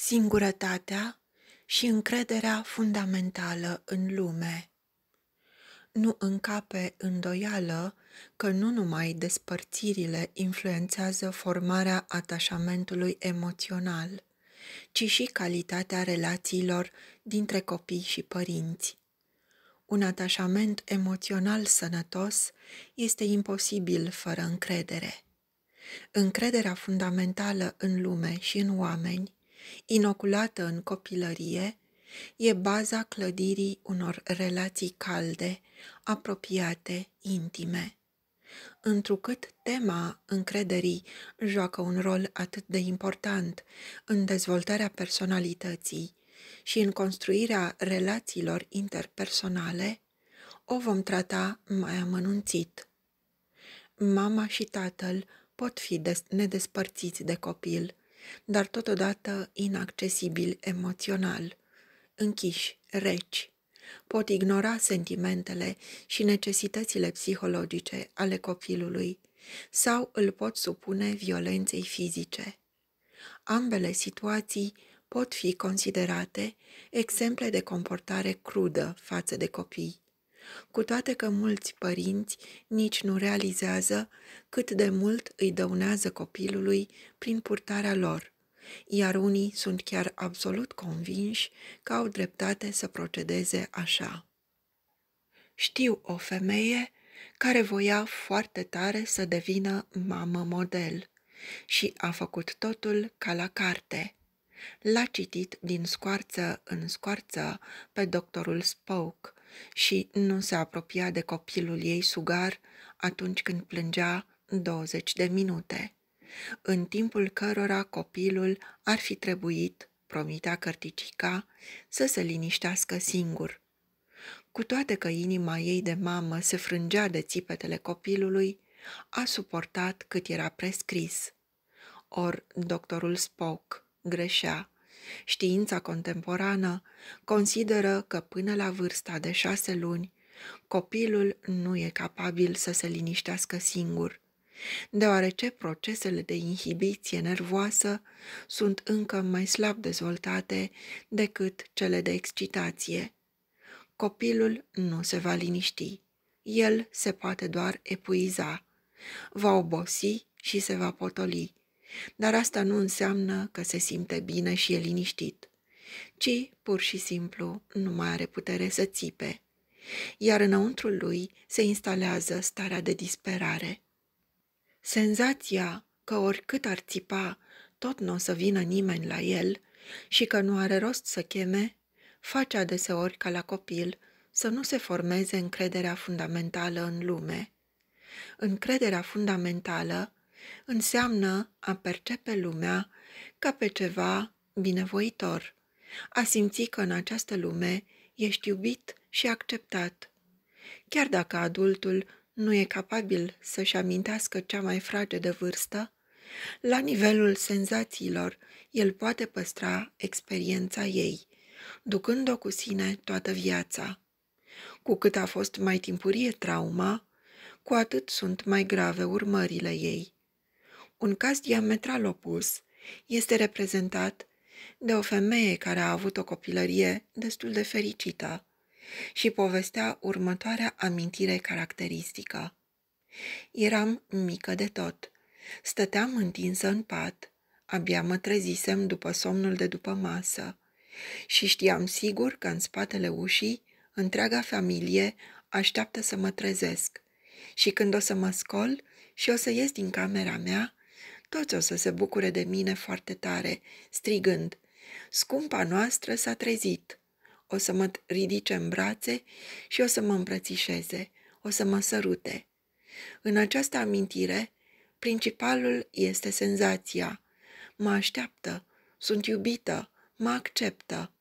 singurătatea și încrederea fundamentală în lume. Nu încape îndoială că nu numai despărțirile influențează formarea atașamentului emoțional, ci și calitatea relațiilor dintre copii și părinți. Un atașament emoțional sănătos este imposibil fără încredere. Încrederea fundamentală în lume și în oameni inoculată în copilărie, e baza clădirii unor relații calde, apropiate, intime. Întrucât tema încrederii joacă un rol atât de important în dezvoltarea personalității și în construirea relațiilor interpersonale, o vom trata mai amănunțit. Mama și tatăl pot fi nedespărțiți de copil, dar totodată inaccesibil emoțional, închiși, reci. Pot ignora sentimentele și necesitățile psihologice ale copilului sau îl pot supune violenței fizice. Ambele situații pot fi considerate exemple de comportare crudă față de copii cu toate că mulți părinți nici nu realizează cât de mult îi dăunează copilului prin purtarea lor, iar unii sunt chiar absolut convinși că au dreptate să procedeze așa. Știu o femeie care voia foarte tare să devină mamă model și a făcut totul ca la carte – L-a citit din scoarță în scoarță pe doctorul Spoke, și nu se apropia de copilul ei sugar atunci când plângea 20 de minute, în timpul cărora copilul ar fi trebuit, promitea cărticica, să se liniștească singur. Cu toate că inima ei de mamă se frângea de țipetele copilului, a suportat cât era prescris. Or, doctorul Spock greșea Știința contemporană consideră că până la vârsta de șase luni, copilul nu e capabil să se liniștească singur, deoarece procesele de inhibiție nervoasă sunt încă mai slab dezvoltate decât cele de excitație. Copilul nu se va liniști, el se poate doar epuiza, va obosi și se va potoli, dar asta nu înseamnă că se simte bine și e liniștit, ci pur și simplu nu mai are putere să țipe, iar înăuntru lui se instalează starea de disperare. Senzația că oricât ar țipa, tot nu o să vină nimeni la el și că nu are rost să cheme, face adeseori ca la copil să nu se formeze încrederea fundamentală în lume. Încrederea fundamentală Înseamnă a percepe lumea ca pe ceva binevoitor, a simți că în această lume ești iubit și acceptat. Chiar dacă adultul nu e capabil să-și amintească cea mai fragedă vârstă, la nivelul senzațiilor, el poate păstra experiența ei, ducând-o cu sine toată viața. Cu cât a fost mai timpurie trauma, cu atât sunt mai grave urmările ei. Un caz diametral opus este reprezentat de o femeie care a avut o copilărie destul de fericită și povestea următoarea amintire caracteristică. Eram mică de tot. Stăteam întinsă în pat. Abia mă trezisem după somnul de după masă și știam sigur că în spatele ușii întreaga familie așteaptă să mă trezesc și când o să mă scol și o să ies din camera mea, toți o să se bucure de mine foarte tare, strigând, Scumpa noastră s-a trezit. O să mă ridice în brațe și o să mă îmbrățișeze, o să mă sărute. În această amintire, principalul este senzația. Mă așteaptă, sunt iubită, mă acceptă.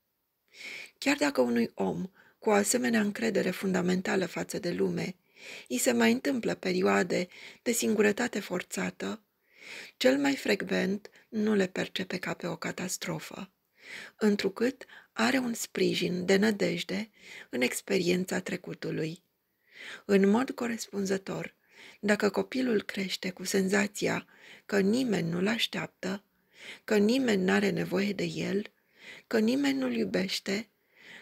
Chiar dacă unui om cu o asemenea încredere fundamentală față de lume, îi se mai întâmplă perioade de singurătate forțată, cel mai frecvent nu le percepe ca pe o catastrofă, întrucât are un sprijin de nădejde în experiența trecutului. În mod corespunzător, dacă copilul crește cu senzația că nimeni nu-l așteaptă, că nimeni nu are nevoie de el, că nimeni nu-l iubește,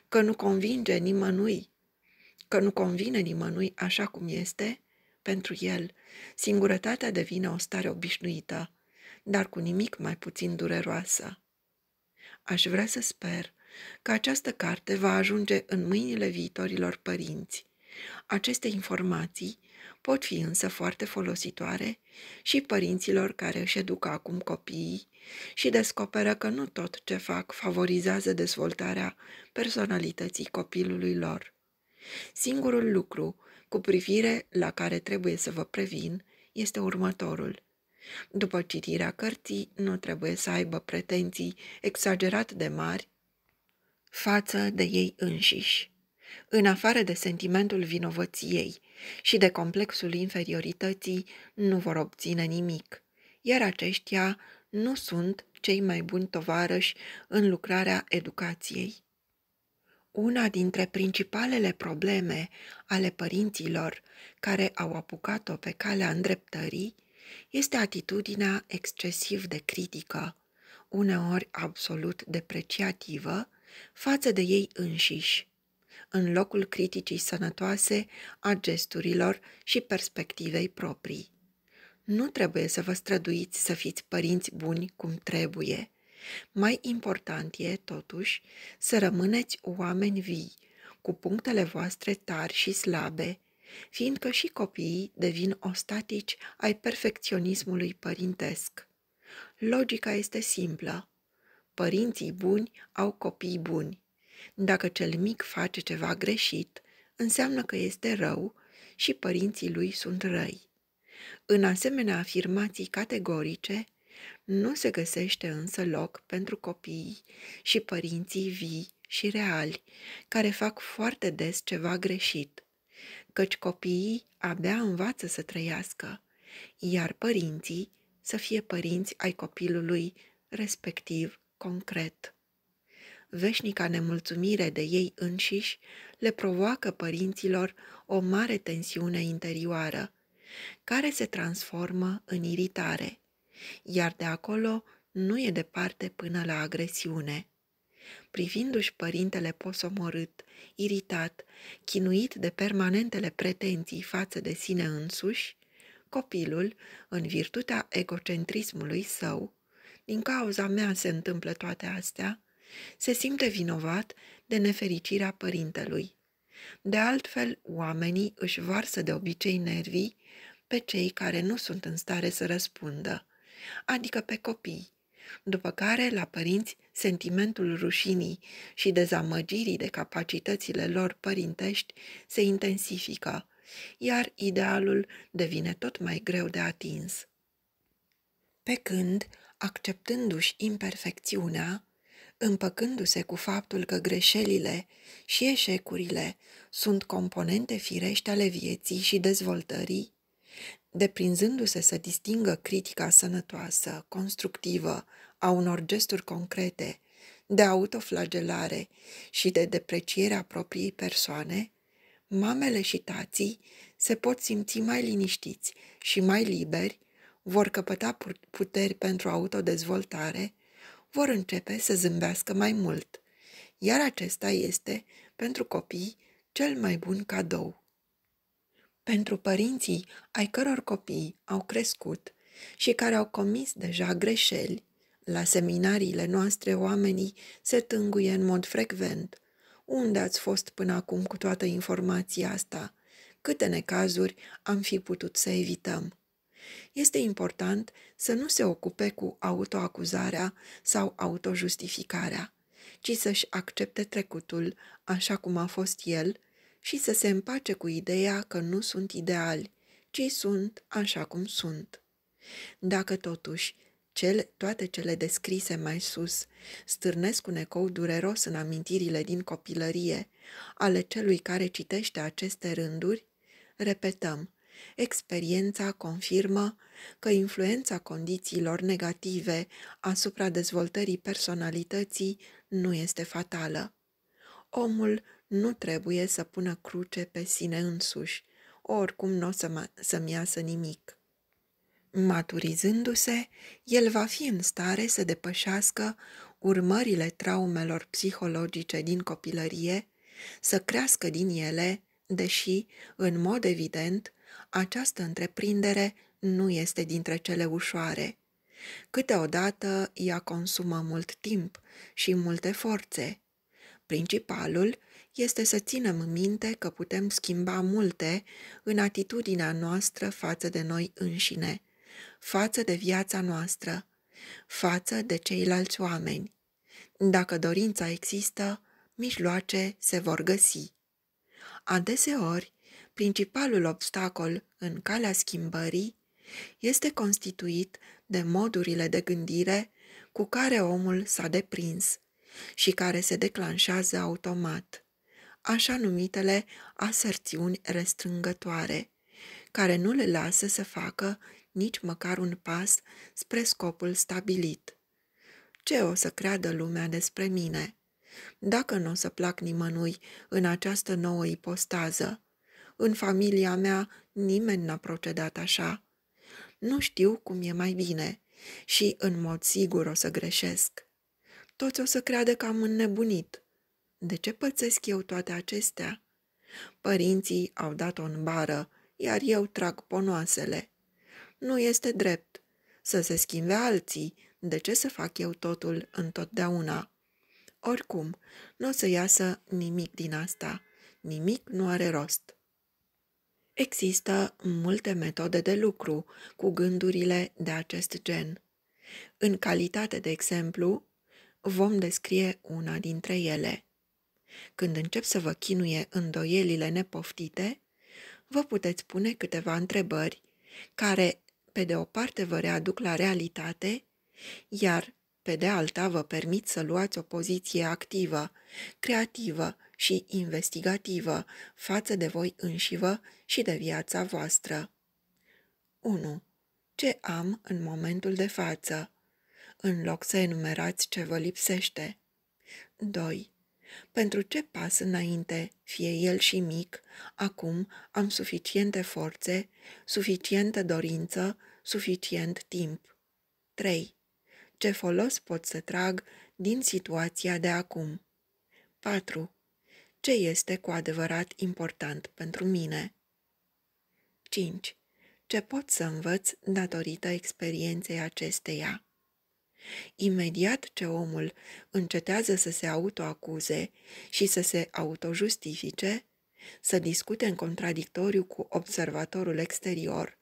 că nu convinge nimănui, că nu convine nimănui așa cum este, pentru el, singurătatea devine o stare obișnuită, dar cu nimic mai puțin dureroasă. Aș vrea să sper că această carte va ajunge în mâinile viitorilor părinți. Aceste informații pot fi însă foarte folositoare și părinților care își educă acum copiii și descoperă că nu tot ce fac favorizează dezvoltarea personalității copilului lor. Singurul lucru cu privire la care trebuie să vă previn este următorul. După citirea cărții, nu trebuie să aibă pretenții exagerat de mari față de ei înșiși. În afară de sentimentul vinovăției și de complexul inferiorității, nu vor obține nimic, iar aceștia nu sunt cei mai buni tovarăși în lucrarea educației. Una dintre principalele probleme ale părinților care au apucat-o pe calea îndreptării este atitudinea excesiv de critică, uneori absolut depreciativă, față de ei înșiși, în locul criticii sănătoase a gesturilor și perspectivei proprii. Nu trebuie să vă străduiți să fiți părinți buni cum trebuie, mai important e, totuși, să rămâneți oameni vii, cu punctele voastre tari și slabe, fiindcă și copiii devin ostatici ai perfecționismului părintesc. Logica este simplă. Părinții buni au copii buni. Dacă cel mic face ceva greșit, înseamnă că este rău și părinții lui sunt răi. În asemenea afirmații categorice, nu se găsește însă loc pentru copiii și părinții vii și reali, care fac foarte des ceva greșit, căci copiii abia învață să trăiască, iar părinții să fie părinți ai copilului, respectiv concret. Veșnica nemulțumire de ei înșiși le provoacă părinților o mare tensiune interioară, care se transformă în iritare iar de acolo nu e departe până la agresiune. Privindu-și părintele posomorât, iritat, chinuit de permanentele pretenții față de sine însuși, copilul, în virtutea egocentrismului său, din cauza mea se întâmplă toate astea, se simte vinovat de nefericirea părintelui. De altfel, oamenii își varsă de obicei nervii pe cei care nu sunt în stare să răspundă adică pe copii, după care, la părinți, sentimentul rușinii și dezamăgirii de capacitățile lor părintești se intensifică, iar idealul devine tot mai greu de atins. Pe când, acceptându-și imperfecțiunea, împăcându-se cu faptul că greșelile și eșecurile sunt componente firești ale vieții și dezvoltării, deprinzându-se să distingă critica sănătoasă, constructivă, a unor gesturi concrete, de autoflagelare și de deprecierea propriei persoane, mamele și tații se pot simți mai liniștiți și mai liberi, vor căpăta puteri pentru autodezvoltare, vor începe să zâmbească mai mult. Iar acesta este, pentru copii, cel mai bun cadou pentru părinții ai căror copii au crescut și care au comis deja greșeli, la seminariile noastre oamenii se tânguie în mod frecvent. Unde ați fost până acum cu toată informația asta? Câte necazuri am fi putut să evităm? Este important să nu se ocupe cu autoacuzarea sau autojustificarea, ci să-și accepte trecutul așa cum a fost el și să se împace cu ideea că nu sunt ideali, ci sunt așa cum sunt. Dacă totuși cel, toate cele descrise mai sus stârnesc un ecou dureros în amintirile din copilărie ale celui care citește aceste rânduri, repetăm, experiența confirmă că influența condițiilor negative asupra dezvoltării personalității nu este fatală. Omul nu trebuie să pună cruce pe sine însuși, oricum nu o să ma- să-mi iasă nimic. Maturizându-se, el va fi în stare să depășească urmările traumelor psihologice din copilărie, să crească din ele, deși, în mod evident, această întreprindere nu este dintre cele ușoare. Câteodată ea consumă mult timp și multe forțe, Principalul este să ținem minte că putem schimba multe în atitudinea noastră față de noi înșine, față de viața noastră, față de ceilalți oameni. Dacă dorința există, mijloace se vor găsi. Adeseori, principalul obstacol în calea schimbării este constituit de modurile de gândire cu care omul s-a deprins și care se declanșează automat, așa numitele aserțiuni restrângătoare, care nu le lasă să facă nici măcar un pas spre scopul stabilit. Ce o să creadă lumea despre mine? Dacă nu o să plac nimănui în această nouă ipostază, în familia mea nimeni n-a procedat așa. Nu știu cum e mai bine și în mod sigur o să greșesc. Toți o să creadă că am înnebunit. De ce pățesc eu toate acestea? Părinții au dat-o în bară, iar eu trag ponoasele. Nu este drept. Să se schimbe alții, de ce să fac eu totul întotdeauna? Oricum, nu o să iasă nimic din asta. Nimic nu are rost. Există multe metode de lucru cu gândurile de acest gen. În calitate de exemplu, vom descrie una dintre ele. Când încep să vă chinuie îndoielile nepoftite, vă puteți pune câteva întrebări care, pe de o parte, vă readuc la realitate, iar, pe de alta, vă permit să luați o poziție activă, creativă și investigativă față de voi înșivă și de viața voastră. 1. Ce am în momentul de față? în loc să enumerați ce vă lipsește. 2. Pentru ce pas înainte, fie el și mic, acum am suficiente forțe, suficientă dorință, suficient timp. 3. Ce folos pot să trag din situația de acum? 4. Ce este cu adevărat important pentru mine? 5. Ce pot să învăț datorită experienței acesteia? Imediat ce omul încetează să se autoacuze și să se autojustifice, să discute în contradictoriu cu observatorul exterior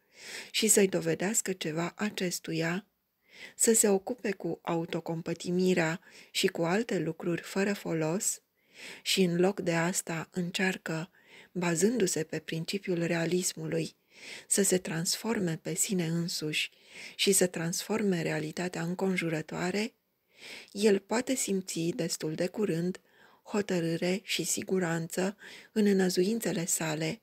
și să-i dovedească ceva acestuia, să se ocupe cu autocompătimirea și cu alte lucruri fără folos și în loc de asta încearcă, bazându-se pe principiul realismului să se transforme pe sine însuși și să transforme realitatea înconjurătoare, el poate simți destul de curând hotărâre și siguranță în înăzuințele sale,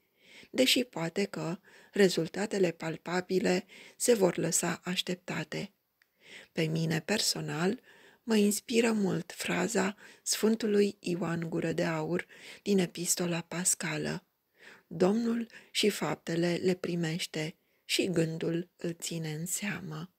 deși poate că rezultatele palpabile se vor lăsa așteptate. Pe mine personal, mă inspiră mult fraza Sfântului Ioan Gură de Aur din Epistola Pascală. Domnul și faptele le primește și gândul îl ține în seamă.